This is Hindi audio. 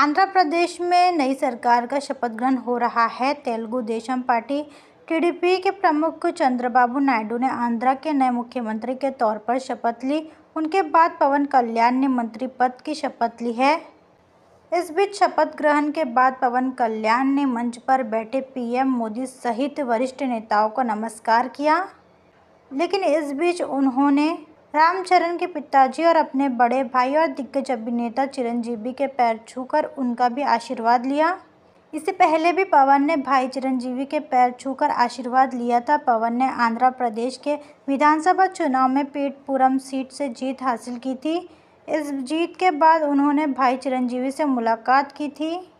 आंध्र प्रदेश में नई सरकार का शपथ ग्रहण हो रहा है तेलुगु देशम पार्टी टीडीपी के प्रमुख चंद्रबाबू नायडू ने आंध्र के नए मुख्यमंत्री के तौर पर शपथ ली उनके बाद पवन कल्याण ने मंत्री पद की शपथ ली है इस बीच शपथ ग्रहण के बाद पवन कल्याण ने मंच पर बैठे पीएम मोदी सहित वरिष्ठ नेताओं को नमस्कार किया लेकिन इस बीच उन्होंने रामचरण के पिताजी और अपने बड़े भाई और दिग्गज अभिनेता चिरंजीवी के पैर छूकर उनका भी आशीर्वाद लिया इससे पहले भी पवन ने भाई चिरंजीवी के पैर छूकर आशीर्वाद लिया था पवन ने आंध्र प्रदेश के विधानसभा चुनाव में पीठपुरम सीट से जीत हासिल की थी इस जीत के बाद उन्होंने भाई चिरंजीवी से मुलाकात की थी